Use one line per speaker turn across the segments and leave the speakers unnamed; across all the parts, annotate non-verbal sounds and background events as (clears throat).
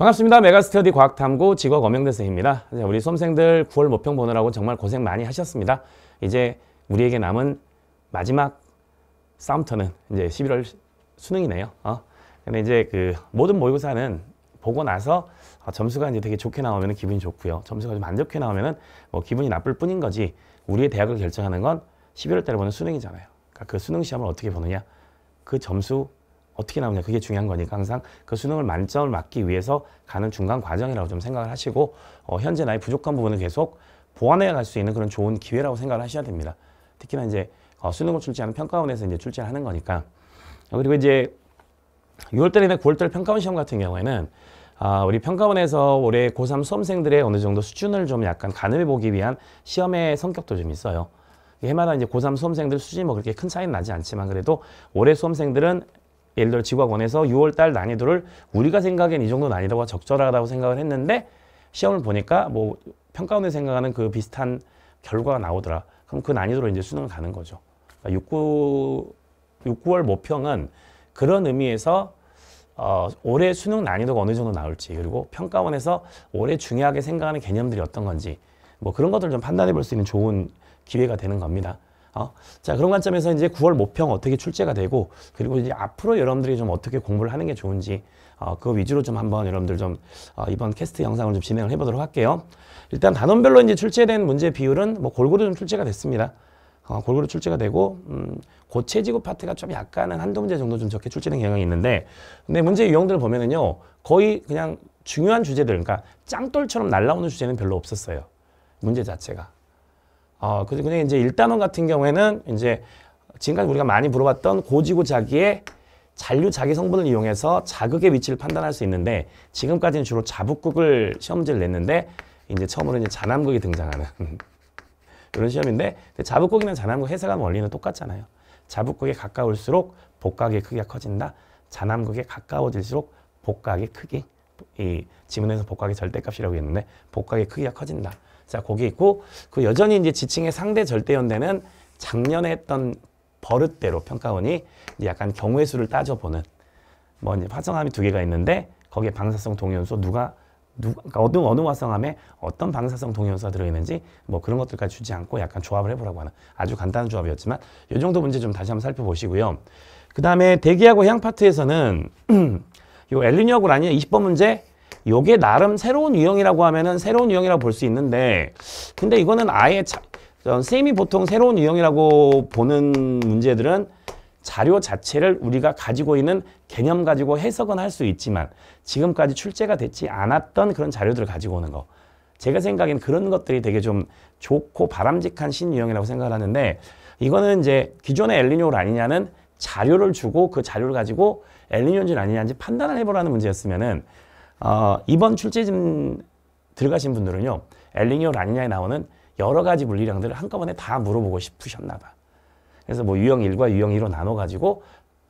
반갑습니다. 메가스터디 과학탐구 직업 엄영대생입니다. 네, 우리 수험생들 9월 모평 보느라고 정말 고생 많이 하셨습니다. 이제 우리에게 남은 마지막 싸움터는 이제 11월 수능이네요. 어? 근데 이제 그 모든 모의고사는 보고 나서 어, 점수가 이제 되게 좋게 나오면 기분이 좋고요. 점수가 좀 안 좋게 나오면 뭐 기분이 나쁠 뿐인 거지 우리의 대학을 결정하는 건 11월 달에 보는 수능이잖아요. 그러니까 그 수능 시험을 어떻게 보느냐 그 점수 어떻게 나오냐 그게 중요한 거니까 항상 그 수능을 만점을 맞기 위해서 가는 중간 과정이라고 좀 생각을 하시고 어, 현재 나의 부족한 부분을 계속 보완해 갈수 있는 그런 좋은 기회라고 생각을 하셔야 됩니다. 특히나 이제 어, 수능을 출제하는 평가원에서 이제 출제를 하는 거니까 어, 그리고 이제 6월달이나 9월달 평가원 시험 같은 경우에는 아, 우리 평가원에서 올해 고3 수험생들의 어느 정도 수준을 좀 약간 가늠해 보기 위한 시험의 성격도 좀 있어요. 해마다 이제 고3 수험생들 수준이 뭐 그렇게 큰 차이는 나지 않지만 그래도 올해 수험생들은 예를 들어 지구학원에서 6월달 난이도를 우리가 생각엔 이 정도 난이도가 적절하다고 생각을 했는데 시험을 보니까 뭐 평가원에 생각하는 그 비슷한 결과가 나오더라. 그럼 그 난이도로 이제 수능을 가는 거죠. 그러니까 6구, 월 모평은 그런 의미에서 어, 올해 수능 난이도가 어느 정도 나올지 그리고 평가원에서 올해 중요하게 생각하는 개념들이 어떤 건지 뭐 그런 것들을 좀 판단해 볼 수 있는 좋은 기회가 되는 겁니다. 어? 자 그런 관점에서 이제 9월 모평 어떻게 출제가 되고 그리고 이제 앞으로 여러분들이 좀 어떻게 공부를 하는 게 좋은지 어, 그 위주로 좀 한번 여러분들 좀 어, 이번 캐스트 영상을 좀 진행을 해보도록 할게요. 일단 단원별로 이제 출제된 문제 비율은 뭐 골고루 좀 출제가 됐습니다. 어, 골고루 출제가 되고 음, 고체 지구 파트가 좀 약간은 한두 문제 정도 좀 적게 출제된 경향이 있는데 근데 문제 유형들을 보면은요 거의 그냥 중요한 주제들 그러니까 짱돌처럼 날라오는 주제는 별로 없었어요 문제 자체가 어, 근데 이제 일단원 같은 경우에는 이제 지금까지 우리가 많이 물어봤던 고지고 자기의 잔류 자기 성분을 이용해서 자극의 위치를 판단할 수 있는데 지금까지는 주로 자북극을 시험지를 냈는데 이제 처음으로 이제 자남극이 등장하는 (laughs) 이런 시험인데 자북극이나 자남극 해석하는 원리는 똑같잖아요. 자북극에 가까울수록 복각의 크기가 커진다. 자남극에 가까워질수록 복각의 크기 이 지문에서 복각의 절대값이라고 했는데 복각의 크기가 커진다. 자, 거기 있고 그 여전히 이제 지칭의 상대 절대 연대는 작년에 했던 버릇대로 평가원이 약간 경우의 수를 따져보는 뭐 이제 화성암이 두 개가 있는데 거기에 방사성 동위원소 누가 누 그러니까 어느 어느 화성암에 어떤 방사성 동위원소가 들어있는지 뭐 그런 것들까지 주지 않고 약간 조합을 해보라고 하는 아주 간단한 조합이었지만 이 정도 문제 좀 다시 한번 살펴보시고요. 그 다음에 대기하고 해양 파트에서는 (clears throat) 요 엘리뇨하고 라니냐 20번 문제 요게 나름 새로운 유형이라고 하면은 새로운 유형이라고 볼 수 있는데 근데 이거는 아예 자, 선생님이 보통 새로운 유형이라고 보는 문제들은 자료 자체를 우리가 가지고 있는 개념 가지고 해석은 할 수 있지만 지금까지 출제가 됐지 않았던 그런 자료들을 가지고 오는 거 제가 생각엔 그런 것들이 되게 좀 좋고 바람직한 신유형이라고 생각을 하는데 이거는 이제 기존의 엘리뇨를 아니냐는 자료를 주고 그 자료를 가지고 엘리뇨인지 아니냐는지 판단을 해보라는 문제였으면은 어, 이번 출제진 들어가신 분들은요. 엘링요 라니냐에 나오는 여러 가지 물리량들을 한꺼번에 다 물어보고 싶으셨나 봐. 그래서 뭐 유형 1과 유형 2로 나눠 가지고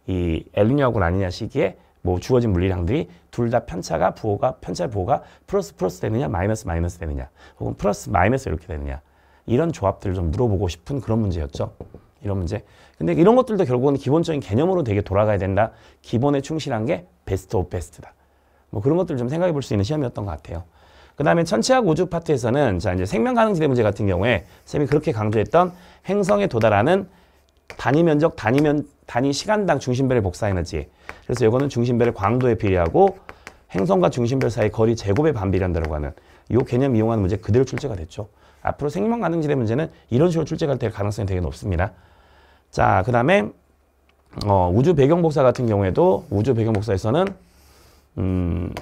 이 엘리뇨하고 라니냐 시기에 뭐 주어진 물리량들이 둘 다 편차가 부호가 편차 부호가 플러스 플러스 되느냐 마이너스 마이너스 되느냐 혹은 플러스 마이너스 이렇게 되느냐 이런 조합들을 좀 물어보고 싶은 그런 문제였죠. 이런 문제. 근데 이런 것들도 결국은 기본적인 개념으로 되게 돌아가야 된다. 기본에 충실한 게 베스트 오브 베스트다. 뭐 그런 것들을 좀 생각해 볼 수 있는 시험이었던 것 같아요. 그 다음에 천체학 우주 파트에서는 자 이제 생명가능지대 문제 같은 경우에 쌤이 그렇게 강조했던 행성에 도달하는 단위 면적, 단위 면 단위 시간당 중심별의 복사 에너지. 그래서 이거는 중심별의 광도에 비례하고 행성과 중심별 사이 거리 제곱에 반비례한다고 하는 이 개념 이용하는 문제 그대로 출제가 됐죠. 앞으로 생명 가능지대 문제는 이런 식으로 출제가 될 가능성이 되게 높습니다. 자, 그 다음에 어, 우주 배경 복사 같은 경우에도 우주 배경 복사에서는 음,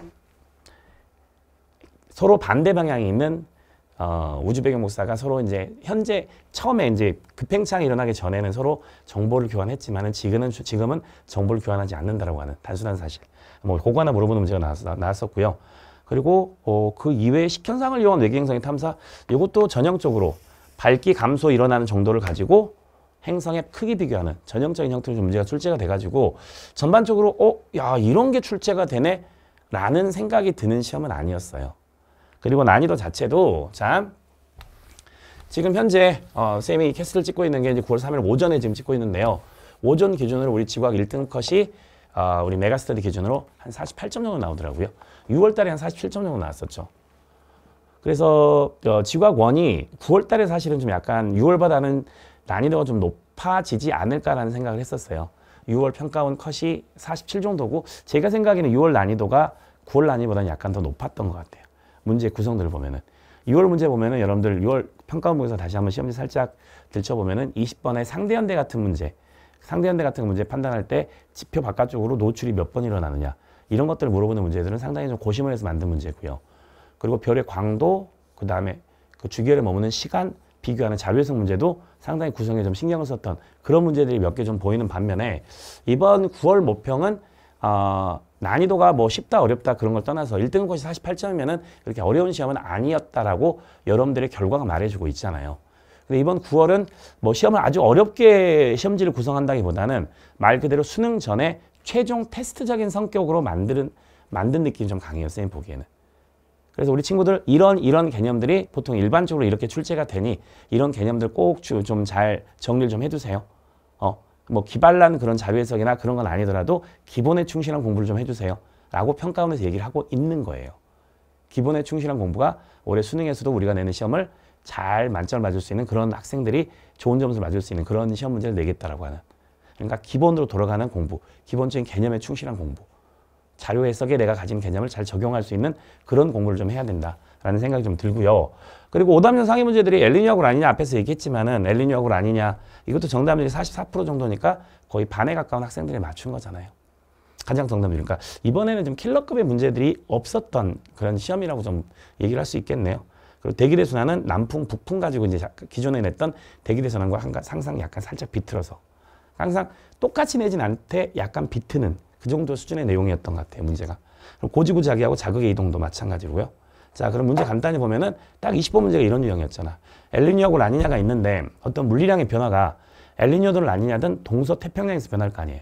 서로 반대 방향에 있는 어, 우주배경 목사가 서로 이제 현재 처음에 이제 급행창이 일어나기 전에는 서로 정보를 교환했지만은 지금은 지금은 정보를 교환하지 않는다라고 하는 단순한 사실. 뭐 그거 하나 물어보는 문제가 나왔, 었고요 그리고 어, 그 이외에 식현상을 이용한 외계행성의 탐사 이것도 전형적으로 밝기 감소 일어나는 정도를 가지고 행성의 크기 비교하는 전형적인 형태로 문제가 출제가 돼가지고 전반적으로 어? 야 이런 게 출제가 되네? 라는 생각이 드는 시험은 아니었어요. 그리고 난이도 자체도 참 지금 현재 어, 쌤이 캐스트를 찍고 있는 게 이제 9월 3일 오전에 지금 찍고 있는데요. 오전 기준으로 우리 지구학 1등 컷이 어, 우리 메가스터디 기준으로 한 48점 정도 나오더라고요. 6월 달에 한 47점 정도 나왔었죠. 그래서 어, 지구학 1이 9월 달에 사실은 좀 약간 6월보다는 난이도가 좀 높아지지 않을까라는 생각을 했었어요. 6월 평가원 컷이 47 정도고 제가 생각에는 6월 난이도가 9월 난이도보다는 약간 더 높았던 것 같아요. 문제 구성들을 보면은 6월 문제 보면은 여러분들 6월 평가원 보에서 다시 한번 시험지 살짝 들춰보면은 20번의 상대연대 같은 문제 상대연대 같은 문제 판단할 때 지표 바깥쪽으로 노출이 몇 번 일어나느냐 이런 것들을 물어보는 문제들은 상당히 좀 고심을 해서 만든 문제고요. 그리고 별의 광도, 그 다음에 그 주기열에 머무는 시간, 비교하는 자율성 문제도 상당히 구성에 좀 신경을 썼던 그런 문제들이 몇 개 좀 보이는 반면에 이번 9월 모평은 어, 난이도가 뭐 쉽다 어렵다 그런 걸 떠나서 1등급컷이 48점이면은 그렇게 어려운 시험은 아니었다라고 여러분들의 결과가 말해주고 있잖아요. 근데 이번 9월은 뭐 시험을 아주 어렵게 시험지를 구성한다기보다는 말 그대로 수능 전에 최종 테스트적인 성격으로 만드는 만든 느낌이 좀 강해요. 선생님 보기에는. 그래서 우리 친구들 이런 이런 개념들이 보통 일반적으로 이렇게 출제가 되니 이런 개념들 꼭 좀 잘 정리를 좀 해두세요. 어, 뭐 기발난 그런 자유해석이나 그런 건 아니더라도 기본에 충실한 공부를 좀 해주세요. 라고 평가원에서 얘기를 하고 있는 거예요. 기본에 충실한 공부가 올해 수능에서도 우리가 내는 시험을 잘 만점을 맞을 수 있는 그런 학생들이 좋은 점수를 맞을 수 있는 그런 시험 문제를 내겠다라고 하는 그러니까 기본으로 돌아가는 공부, 기본적인 개념에 충실한 공부 자료 해석에 내가 가진 개념을 잘 적용할 수 있는 그런 공부를 좀 해야 된다라는 생각이 좀 들고요. 그리고 오답률 상위 문제들이 엘리뇨하고 아니냐 앞에서 얘기했지만은 엘리뇨하고 아니냐 이것도 정답률이 44% 정도니까 거의 반에 가까운 학생들이 맞춘 거잖아요. 가장 정답률. 그니까 이번에는 좀 킬러급의 문제들이 없었던 그런 시험이라고 좀 얘기를 할 수 있겠네요. 그리고 대기대 순환은 남풍, 북풍 가지고 이제 기존에 냈던 대기대 순환과 상상 약간 살짝 비틀어서 항상 똑같이 내진 않되 약간 비트는 그 정도 수준의 내용이었던 것 같아요. 문제가. 그리 고지구자기하고 고 자극의 이동도 마찬가지고요. 자 그럼 문제 간단히 보면은 딱25 문제가 이런 유형이었잖아. 엘리뇨하고 라니냐가 있는데 어떤 물리량의 변화가 엘리뇨든 라니냐든 동서 태평양에서 변할 거 아니에요.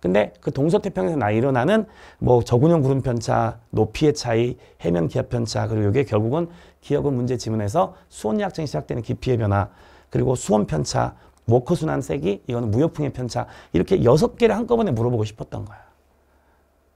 근데 그 동서태평에서 양나 일어나는 뭐 저군형 구름 편차, 높이의 차이, 해면 기압 편차 그리고 이게 결국은 기억은 문제 지문에서 수온 약정이 시작되는 깊이의 변화 그리고 수온 편차 워커 순환 세기, 이거는 무역풍의 편차 이렇게 여섯 개를 한꺼번에 물어보고 싶었던 거야.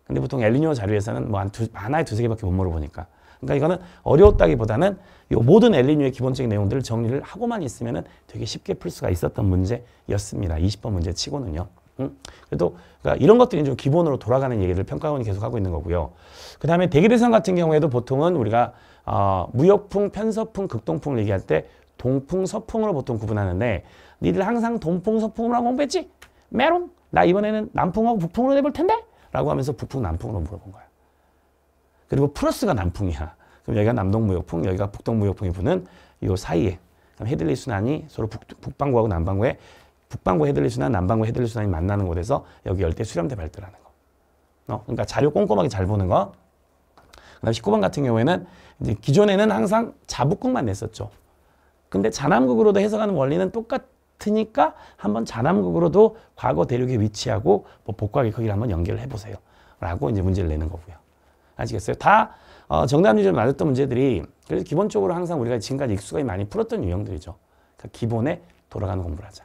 근데 보통 엘리뇨 자료에서는 뭐한 두, 하나에 두세 개밖에 못 물어보니까. 그러니까 이거는 어려웠다기보다는 이 모든 엘리뇨의 기본적인 내용들을 정리를 하고만 있으면 되게 쉽게 풀 수가 있었던 문제였습니다. 20번 문제 치고는요. 음? 그래도 그러니까 이런 것들이 좀 기본으로 돌아가는 얘기를 평가원이 계속 하고 있는 거고요. 그 다음에 대기대상 같은 경우에도 보통은 우리가 어, 무역풍, 편서풍, 극동풍을 얘기할 때 동풍, 서풍으로 보통 구분하는데 니들 항상 동풍, 서풍으로 공부했지? 메롱! 나 이번에는 남풍하고 북풍으로 내볼 텐데? 라고 하면서 북풍, 남풍으로 물어본 거야. 그리고 플러스가 남풍이야. 그럼 여기가 남동무역풍, 여기가 북동무역풍이 부는 이 사이에 그럼 헤들리 순환이 서로 북, 북방구하고 남방구에 북방구 헤들리 순환, 남방구 헤들리 순환이 만나는 곳에서 여기 열대 수렴대 발달하는 거. 어? 그러니까 자료 꼼꼼하게 잘 보는 거. 그다음 19번 같은 경우에는 이제 기존에는 항상 자북국만 냈었죠. 근데 자남극으로도 해석하는 원리는 똑같으니까 한번 자남극으로도 과거 대륙에 위치하고 뭐복과기 크기를 한번 연결을 해보세요. 라고 이제 문제를 내는 거고요. 아시겠어요? 다 어, 정답률을 맞았던 문제들이 그래서 기본적으로 항상 우리가 지금까지 익숙하게 많이 풀었던 유형들이죠. 그러니까 기본에 돌아가는 공부를 하자.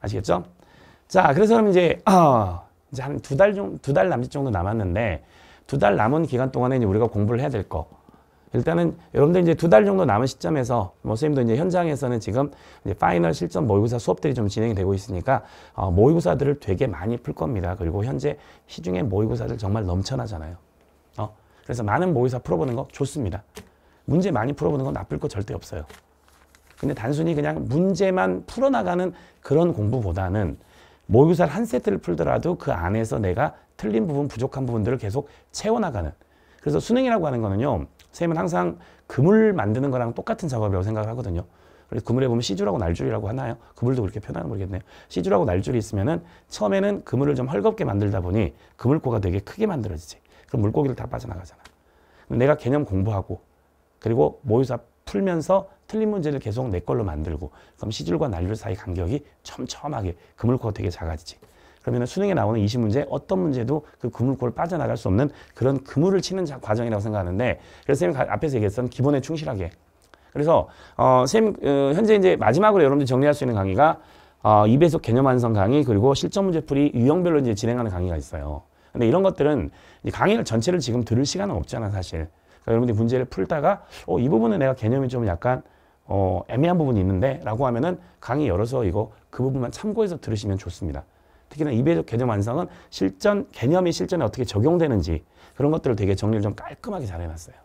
아시겠죠? 자, 그래서 그럼 이제, 어, (clears throat) 이제 한 두달 정도, 두달 남짓 정도 남았는데, 두 달 남은 기간 동안에 이제 우리가 공부를 해야 될 거. 일단은 여러분들 이제 두 달 정도 남은 시점에서 뭐 선생님도 이제 현장에서는 지금 이제 파이널 실전 모의고사 수업들이 좀 진행이 되고 있으니까 어, 모의고사들을 되게 많이 풀 겁니다. 그리고 현재 시중에 모의고사들 정말 넘쳐나잖아요. 어? 그래서 많은 모의사 고 풀어보는 거 좋습니다. 문제 많이 풀어보는 건 나쁠 거 절대 없어요. 근데 단순히 그냥 문제만 풀어나가는 그런 공부보다는 모의고사를 한 세트를 풀더라도 그 안에서 내가 틀린 부분, 부족한 부분들을 계속 채워나가는 그래서 수능이라고 하는 거는요. 선생님은 항상 그물 만드는 거랑 똑같은 작업이라고 생각을 하거든요. 그래서 그물에 보면 시줄하고 날줄이라고 하나요? 그물도 그렇게 표현하는 모르겠네요. 시줄하고 날줄이 있으면은 처음에는 그물을 좀 헐겁게 만들다 보니 그물고가 되게 크게 만들어지지. 그럼 물고기를 다 빠져나가잖아. 내가 개념 공부하고 그리고 모의사 풀면서 틀린 문제를 계속 내 걸로 만들고 그럼 시줄과 날줄 사이 간격이 촘촘하게 그물고가 되게 작아지지. 그러면 수능에 나오는 20문제 어떤 문제도 그그물를 빠져나갈 수 없는 그런 그물을 치는 과정이라고 생각하는데 그래서 선생님 앞에서 얘기했던 기본에 충실하게 그래서 어, 선생님 어, 현재 이제 마지막으로 여러분들 정리할 수 있는 강의가 어, 2배속 개념 완성 강의 그리고 실전 문제풀이 유형별로 이제 진행하는 강의가 있어요. 근데 이런 것들은 강의를 전체를 지금 들을 시간은 없잖아 사실. 그러니까 여러분들이 문제를 풀다가 어, 이 부분은 내가 개념이 좀 약간 어, 애매한 부분이 있는데 라고 하면은 강의 열어서 이거 그 부분만 참고해서 들으시면 좋습니다. 특히나 이배적 개념 완성은 실전 개념이 실전에 어떻게 적용되는지 그런 것들을 되게 정리를 좀 깔끔하게 잘 해놨어요.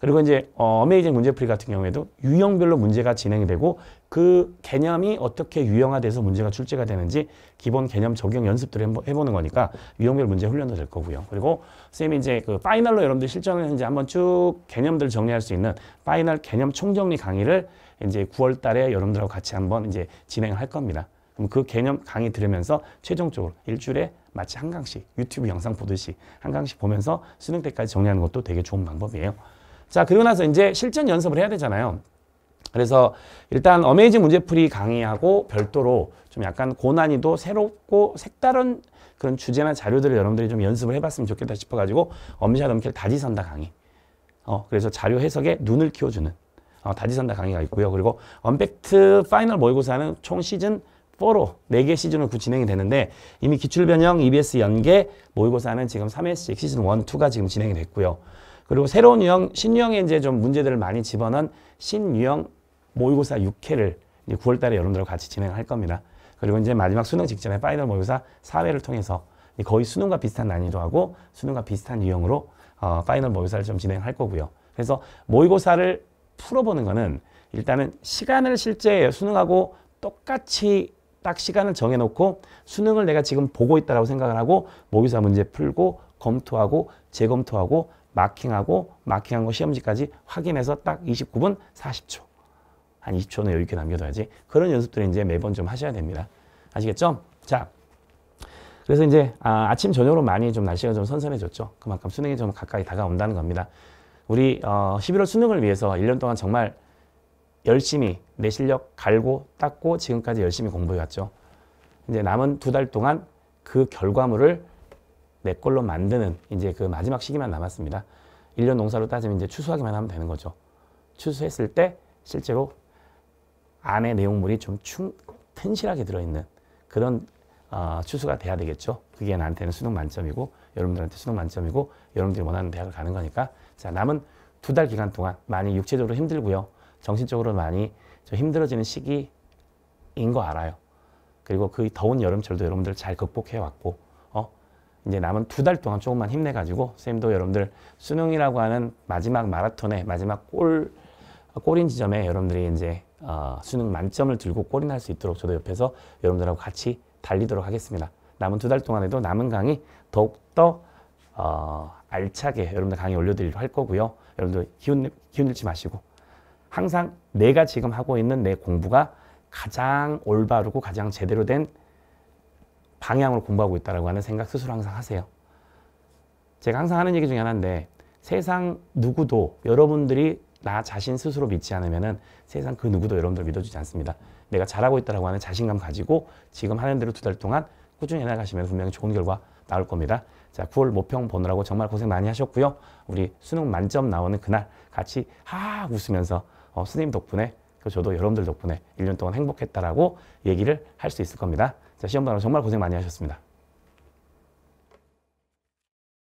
그리고 이제 어, 메이징 문제풀이 같은 경우에도 유형별로 문제가 진행이 되고 그 개념이 어떻게 유형화돼서 문제가 출제가 되는지 기본 개념 적용 연습들을 한번 해보는 거니까 유형별 문제 훈련도 될 거고요. 그리고 선 쌤이 이제 그 파이널로 여러분들 실전을 이제 한번 쭉 개념들 을 정리할 수 있는 파이널 개념 총정리 강의를 이제 9월 달에 여러분들하고 같이 한번 이제 진행을 할 겁니다. 그럼 그 개념 강의 들으면서 최종적으로 일주일에 마치 한 강씩 유튜브 영상 보듯이 한 강씩 보면서 수능 때까지 정리하는 것도 되게 좋은 방법이에요. 자 그리고 나서 이제 실전 연습을 해야 되잖아요. 그래서 일단 어메이징 문제풀이 강의하고 별도로 좀 약간 고난이도 새롭고 색다른 그런 주제나 자료들을 여러분들이 좀 연습을 해봤으면 좋겠다 싶어가지고 엄샷 엄킬 다지선다 강의 어 그래서 자료 해석에 눈을 키워주는 어, 다지선다 강의가 있고요. 그리고 언팩트 파이널 모의고사는 총 시즌 4로 4개 시즌으로 진행이 되는데 이미 기출변형, EBS 연계, 모의고사는 지금 3회씩 시즌 1, 2가 지금 진행이 됐고요. 그리고 새로운 유형, 신유형에 이제 좀 문제들을 많이 집어넣은 신유형 모의고사 6회를 이제 9월 달에 여러분들과 같이 진행할 겁니다. 그리고 이제 마지막 수능 직전에 파이널 모의고사 4회를 통해서 거의 수능과 비슷한 난이도하고 수능과 비슷한 유형으로 어, 파이널 모의고사를 좀 진행할 거고요. 그래서 모의고사를 풀어보는 거는 일단은 시간을 실제 수능하고 똑같이 딱 시간을 정해놓고 수능을 내가 지금 보고 있다라고 생각을 하고 모의사 문제 풀고 검토하고 재검토하고 마킹하고 마킹한 거 시험지까지 확인해서 딱 29분 40초 한 20초는 여유 있게 남겨둬야지 그런 연습들을 이제 매번 좀 하셔야 됩니다 아시겠죠? 자 그래서 이제 아, 침 저녁으로 많이 좀 날씨가 좀 선선해졌죠 그만큼 수능이 좀 가까이 다가온다는 겁니다 우리 어, 11월 수능을 위해서 1년 동안 정말 열심히 내 실력 갈고 닦고 지금까지 열심히 공부해왔죠. 이제 남은 두 달 동안 그 결과물을 내 걸로 만드는 이제 그 마지막 시기만 남았습니다. 1년 농사로 따지면 이제 추수하기만 하면 되는 거죠. 추수했을 때 실제로 안에 내용물이 좀 충, 튼실하게 들어있는 그런 어, 추수가 돼야 되겠죠. 그게 나한테는 수능 만점이고 여러분들한테 수능 만점이고 여러분들이 원하는 대학을 가는 거니까 자 남은 두 달 기간 동안 많이 육체적으로 힘들고요. 정신적으로 많이 좀 힘들어지는 시기인 거 알아요. 그리고 그 더운 여름철도 여러분들 잘 극복해 왔고 어 이제 남은 두 달 동안 조금만 힘내가지고 쌤도 여러분들 수능이라고 하는 마지막 마라톤에 마지막 골 골인 지점에 여러분들이 이제 어, 수능 만점을 들고 골인할 수 있도록 저도 옆에서 여러분들하고 같이 달리도록 하겠습니다. 남은 두 달 동안에도 남은 강의 더욱더 어, 알차게 여러분들 강의 올려드리도록 할 거고요. 여러분들 기운, 기운 잃지 마시고 항상 내가 지금 하고 있는 내 공부가 가장 올바르고 가장 제대로 된 방향으로 공부하고 있다고 하는 생각 스스로 항상 하세요. 제가 항상 하는 얘기 중에 하나인데 세상 누구도 여러분들이 나 자신 스스로 믿지 않으면 세상 그 누구도 여러분들 믿어주지 않습니다. 내가 잘하고 있다고 하는 자신감 가지고 지금 하는 대로 두 달 동안 꾸준히 해나가시면 분명히 좋은 결과 나올 겁니다. 자, 9월 모평 보느라고 정말 고생 많이 하셨고요. 우리 수능 만점 나오는 그날 같이 하 웃으면서 어, 스님 덕분에 그 저도 여러분들 덕분에 1년 동안 행복했다라고 얘기를 할 수 있을 겁니다. 자, 시험 보느라 정말 고생 많이 하셨습니다.